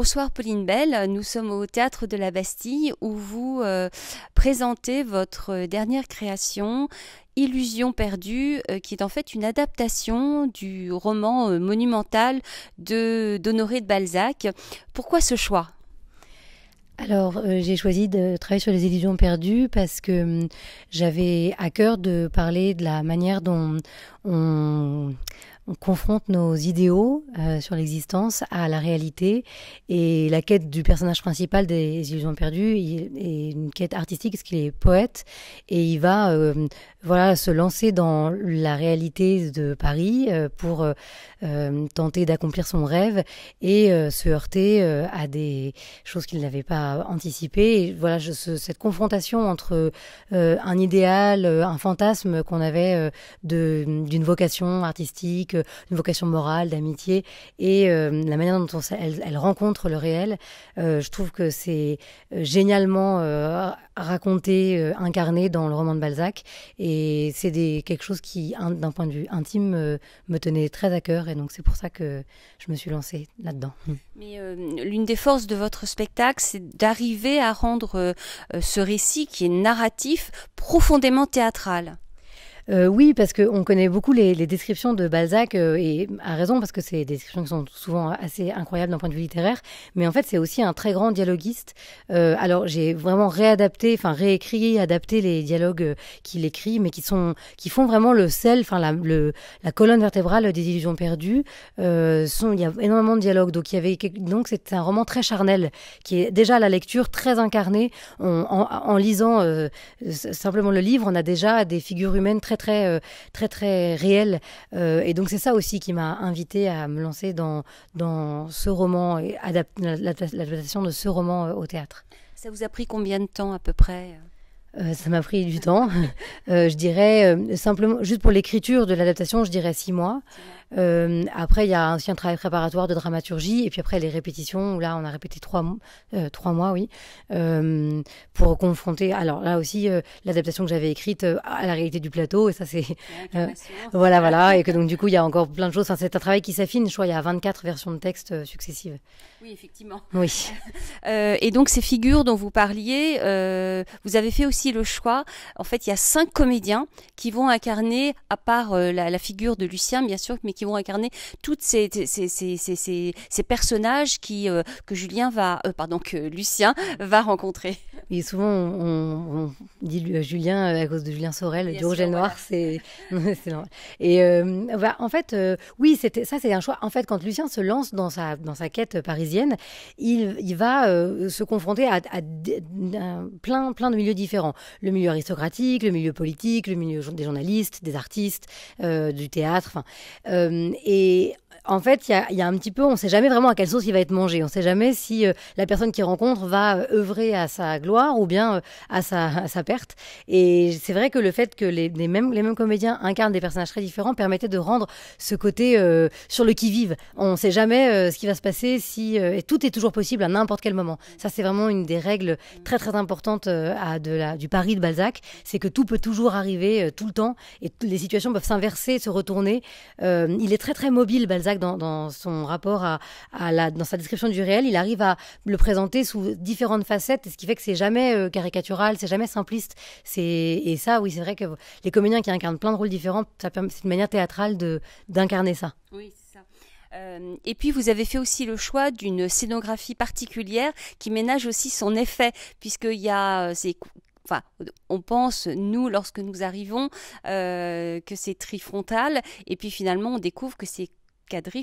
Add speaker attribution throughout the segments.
Speaker 1: Bonsoir Pauline Bell, nous sommes au Théâtre de la Bastille où vous euh, présentez votre dernière création, Illusion perdue, euh, qui est en fait une adaptation du roman euh, monumental d'Honoré de, de Balzac. Pourquoi ce choix
Speaker 2: alors, j'ai choisi de travailler sur les illusions perdues parce que hum, j'avais à cœur de parler de la manière dont on, on confronte nos idéaux euh, sur l'existence à la réalité et la quête du personnage principal des Illusions perdues est une quête artistique parce qu'il est poète et il va euh, voilà se lancer dans la réalité de Paris euh, pour tenter d'accomplir son rêve et se heurter à des choses qu'il n'avait pas anticipées voilà cette confrontation entre un idéal un fantasme qu'on avait d'une vocation artistique euh, une vocation morale, d'amitié, et euh, la manière dont elle, elle, rencontre le réel. Euh, je trouve que c'est génialement raconté, incarné dans le roman de Balzac, et c'est quelque chose qui, d'un point de vue intime, me tenait très à cœur, et donc c'est pour ça que je me suis lancée là-dedans. Mmh.
Speaker 1: Mais l'une des forces de votre spectacle, c'est d'arriver à rendre ce récit qui est narratif profondément théâtral.
Speaker 2: Euh, oui, parce qu'on connaît beaucoup les, descriptions de Balzac, euh, et à raison, parce que c'est des descriptions qui sont souvent assez incroyables d'un point de vue littéraire, mais en fait, c'est aussi un très grand dialoguiste. Euh, alors, j'ai vraiment réadapté, enfin réécrit, adapté les dialogues qu'il écrit, mais qui, sont, qui font vraiment le sel, enfin la, la colonne vertébrale des illusions perdues. il y a énormément de dialogues, donc donc c'est un roman très charnel qui est déjà à la lecture très incarné. en, en, lisant simplement le livre, on a déjà des figures humaines très très, euh, très, très réel. Euh, et donc, c'est ça aussi qui m'a invité à me lancer dans, dans ce roman, et l'adaptation de ce roman euh, au théâtre.
Speaker 1: Ça vous a pris combien de temps à peu près
Speaker 2: ça m'a pris du temps. je dirais simplement, juste pour l'écriture de l'adaptation, je dirais six mois. Euh, après, il y a aussi un travail préparatoire de dramaturgie, et puis après les répétitions. Où là, on a répété trois, euh, trois mois, oui, euh, pour confronter. Alors là aussi, euh, l'adaptation que j'avais écrite euh, à la réalité du plateau, et ça c'est voilà, voilà, et que donc du coup, il y a encore plein de choses. c'est un travail qui s'affine. Je crois il y a 24 versions de texte successives.
Speaker 1: Oui, effectivement. Oui. et donc ces figures dont vous parliez, vous avez fait aussi le choix. En fait, il y a cinq comédiens qui vont incarner, à part la, la figure de Lucien, bien sûr, mais qui qui vont incarner toutes ces, ces, ces, ces, personnages qui, euh, que Julien va, euh, pardon, que Lucien va rencontrer.
Speaker 2: souvent, on, dit euh, Julien à cause de Julien Sorel, du rouge et noir, c'est Et bah, en fait, oui, c'était ça, c'est un choix. En fait, quand Lucien se lance dans sa, dans sa quête parisienne, il, il va se confronter à, plein, plein de milieux différents. Le milieu aristocratique, le milieu politique, le milieu des journalistes, des artistes, du théâtre. Euh, et en fait, il y, a, un petit peu, on ne sait jamais vraiment à quelle sauce il va être mangé. On ne sait jamais si euh, la personne qu'il rencontre va euh, œuvrer à sa gloire ou bien à, sa, à, sa, perte. Et c'est vrai que le fait que les, mêmes, les mêmes comédiens incarnent des personnages très différents permettait de rendre ce côté sur le qui-vive. On ne sait jamais ce qui va se passer, si, et tout est toujours possible à n'importe quel moment. Ça, c'est vraiment une des règles très très importantes à du pari de Balzac, c'est que tout peut toujours arriver tout le temps, et les situations peuvent s'inverser, se retourner il est très très mobile, Balzac, dans, son rapport à, la, dans sa description du réel. Il arrive à le présenter sous différentes facettes, ce qui fait que c'est jamais euh, caricatural, c'est jamais simpliste. C'est et ça, oui, c'est vrai que les comédiens qui incarnent plein de rôles différents, c'est une manière théâtrale de d'incarner ça.
Speaker 1: Oui, c'est ça. Euh, et puis vous avez fait aussi le choix d'une scénographie particulière qui ménage aussi son effet, puisqu'il y a euh, ces enfin, on pense, nous, lorsque nous arrivons, euh, que c'est trifrontal, et puis finalement, on découvre que c'est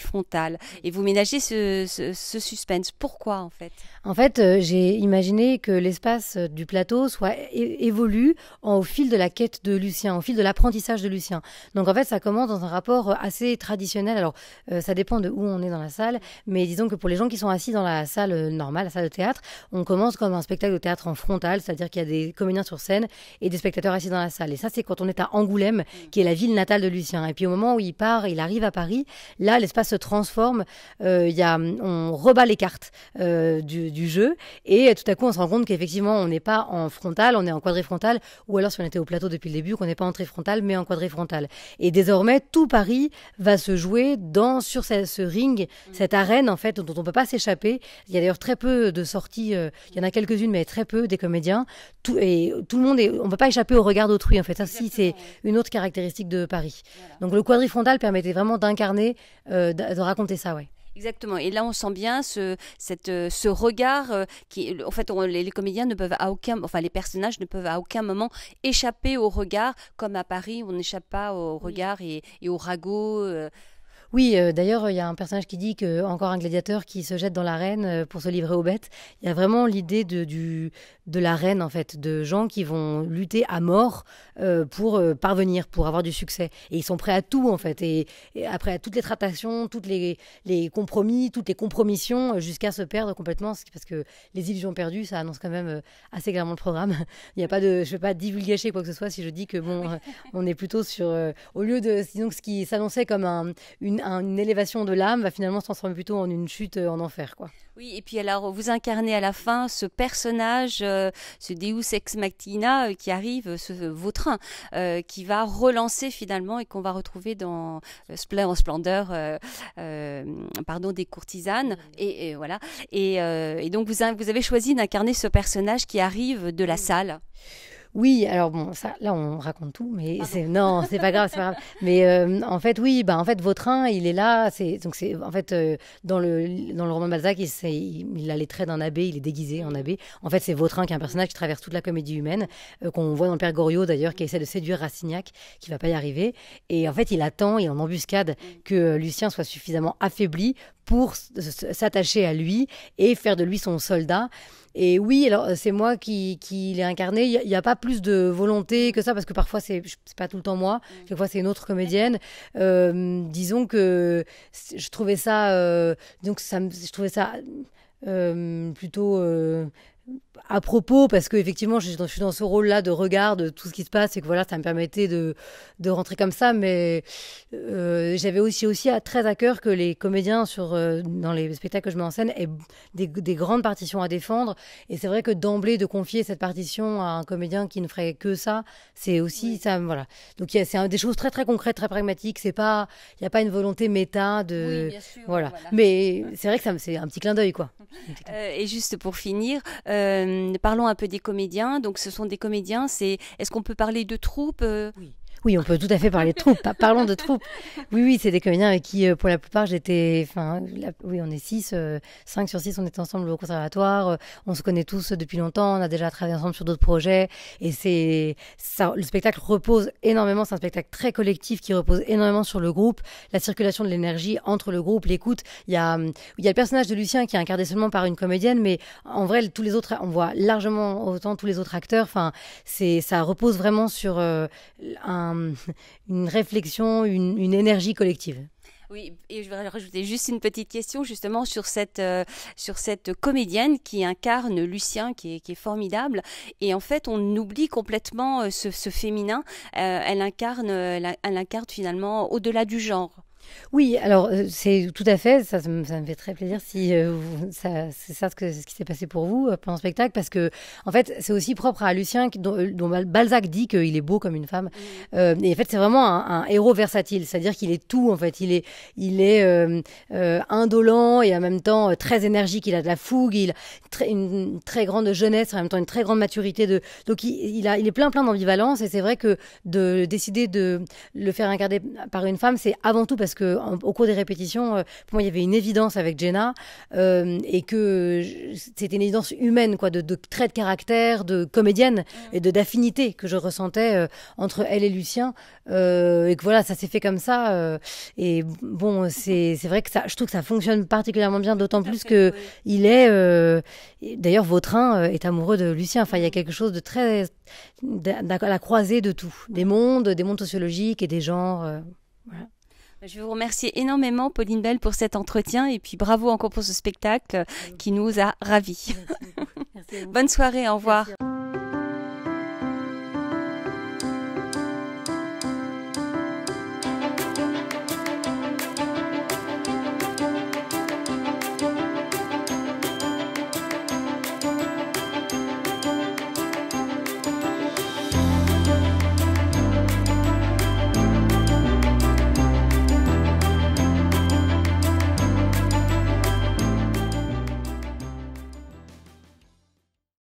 Speaker 1: frontal Et vous ménagez ce, suspense. Pourquoi en fait
Speaker 2: En fait, euh, j'ai imaginé que l'espace euh, du plateau soit évolue au fil de la quête de Lucien, au fil de l'apprentissage de Lucien. Donc en fait, ça commence dans un rapport euh, assez traditionnel. Alors, ça dépend de où on est dans la salle, mais disons que pour les gens qui sont assis dans la salle normale, la salle de théâtre, on commence comme un spectacle de théâtre en frontal, c'est-à-dire qu'il y a des comédiens sur scène et des spectateurs assis dans la salle. Et ça, c'est quand on est à Angoulême, mm. qui est la ville natale de Lucien. Et puis au moment où il part, il arrive à Paris, là, l'espace se transforme. Euh, y on rebat les cartes euh, du, jeu et tout à coup, on se rend compte qu'effectivement, on n'est pas en frontal, on est en quadrifrontal, ou alors si on était au plateau depuis le début, qu'on n'est pas en frontal mais en quadrifrontal. Et désormais, tout Paris va se jouer dans sur ce, ring, mm. cette arène en fait dont on ne peut pas s'échapper. Il y a d'ailleurs très peu de sorties. Euh, il y en a quelques-unes, mais très peu des comédiens. Tout, et tout le monde est, on ne peut pas échapper au regard d'autrui en fait. Ça, c'est une autre caractéristique de Paris. Donc le quadrifrontal permettait vraiment d'incarner euh, de, raconter ça, oui.
Speaker 1: Exactement. Et là, on sent bien ce, euh, regard euh, qui, en fait, les, comédiens ne peuvent à aucun, enfin, les personnages ne peuvent à aucun moment échapper au regard, comme à Paris, on n'échappe pas au regard et, et au ragot.
Speaker 2: Oui, euh, d'ailleurs, il y a un personnage qui dit que encore un gladiateur qui se jette dans l'arène euh, pour se livrer aux bêtes. Il y a vraiment l'idée de, de l'arène, en fait, de gens qui vont lutter à mort euh, pour parvenir, pour avoir du succès. Et ils sont prêts à tout, en fait. Et, après, à toutes les tractations, toutes les, les compromis, toutes les compromissions, jusqu'à se perdre complètement. Parce que les illusions perdues, ça annonce quand même assez clairement le programme. il n'y a pas de, je ne vais pas divulgacher quoi que ce soit si je dis que, bon, on est plutôt sur, au lieu de, sinon, ce qui s'annonçait comme un, une une, élévation de l'âme va finalement se transformer plutôt en une chute euh, en enfer, quoi.
Speaker 1: Oui, et puis alors vous incarnez à la fin ce personnage, euh, ce Deus ex machina euh, qui arrive, ce Vautrin, qui va relancer finalement et qu'on va retrouver dans en Splendeur, pardon, des courtisanes. Et, voilà. Et, donc vous, vous avez choisi d'incarner ce personnage qui arrive de la salle.
Speaker 2: Oui, alors bon, ça, là on raconte tout, mais c'est non, c'est pas grave, c'est pas grave. Mais euh, en fait, oui, bah en fait, Vautrin, il est là. C'est donc c'est en fait euh, dans le dans le roman de Balzac, il, il, a les traits d'un abbé, il est déguisé en abbé. En fait, c'est Vautrin qui est un personnage qui traverse toute la comédie humaine, euh, qu'on voit dans le Père Goriot d'ailleurs, qui essaie de séduire Rastignac, qui va pas y arriver. Et en fait, il attend, il en embuscade que Lucien soit suffisamment affaibli pour s'attacher à lui et faire de lui son soldat. Et oui, alors euh, c'est moi qui, l'ai incarné. Il n'y a, pas plus de volonté que ça, parce que parfois c'est pas tout le temps moi, mm. quelquefois c'est une autre comédienne. Euh, disons que je trouvais ça, euh, donc ça, je trouvais ça plutôt à propos, parce que effectivement, je suis dans, ce rôle-là de regard de tout ce qui se passe et que voilà, ça me permettait de, de rentrer comme ça. Mais euh, j'avais aussi aussi à, très à cœur que les comédiens sur euh, dans les spectacles que je mets en scène aient des, grandes partitions à défendre. Et c'est vrai que d'emblée de confier cette partition à un comédien qui ne ferait que ça, c'est aussi ça. Voilà. Donc c'est des choses très très concrètes, très pragmatiques. C'est pas il n'y a pas une volonté méta de voilà. Mais c'est vrai que c'est un petit clin d'œil quoi.
Speaker 1: Euh, et juste pour finir. Euh, parlons un peu des comédiens. Donc, ce sont des comédiens. C'est est-ce qu'on peut parler de troupe euh? Oui.
Speaker 2: Oui, on peut tout à fait parler de troupes. Ah, parlons de troupes. Oui, oui, c'est des comédiens avec qui, euh, pour la plupart, j'étais. Enfin, oui, on est six, euh, cinq sur six, on est ensemble au conservatoire. Euh, on se connaît tous depuis longtemps. On a déjà travaillé ensemble sur d'autres projets. Et c'est ça. Le spectacle repose énormément. C'est un spectacle très collectif qui repose énormément sur le groupe, la circulation de l'énergie entre le groupe, l'écoute. Il y a, hum, il y a le personnage de Lucien qui est incarné seulement par une comédienne, mais en vrai, tous les autres, on voit largement autant tous les autres acteurs. Enfin, c'est ça repose vraiment sur un une réflexion, une, énergie collective.
Speaker 1: Oui, et je voudrais rajouter juste une petite question justement sur cette, euh, sur cette comédienne qui incarne Lucien, qui est, formidable. Et en fait, on oublie complètement euh, ce, féminin. Euh, elle, incarne, elle incarne finalement au-delà du genre.
Speaker 2: Oui, alors euh, c'est tout à fait, ça, ça, me, fait très plaisir si euh, c'est ça ce, qui s'est passé pour vous euh, pendant le spectacle, parce que en fait c'est aussi propre à Lucien, dont, Balzac dit qu'il est beau comme une femme. et en fait c'est vraiment un, héros versatile, c'est-à-dire qu'il est tout en fait, il est, il est indolent et en même temps très énergique, il a de la fougue, il a une très grande jeunesse, en même temps une très grande maturité. De, donc il, il est plein plein d'ambivalence et c'est vrai que de décider de le faire regarder par une femme, c'est avant tout parce que qu'au au cours des répétitions, euh, pour il y avait une évidence avec Jenna euh, et que c'était une évidence humaine, quoi, de, de traits de caractère, de comédienne et de d'affinité que je ressentais euh, entre elle et Lucien et que voilà, ça s'est fait comme ça. et bon, c'est vrai que ça, je trouve que ça fonctionne particulièrement bien, d'autant plus que il est. D'ailleurs, Vautrin est amoureux de Lucien. Enfin, il y a quelque chose de très à la croisée de tout, des mondes, des mondes sociologiques et des genres.
Speaker 1: Je vous remercie énormément, Pauline Bell, pour cet entretien et puis bravo encore pour ce spectacle qui nous a ravis. Bonne soirée, au revoir.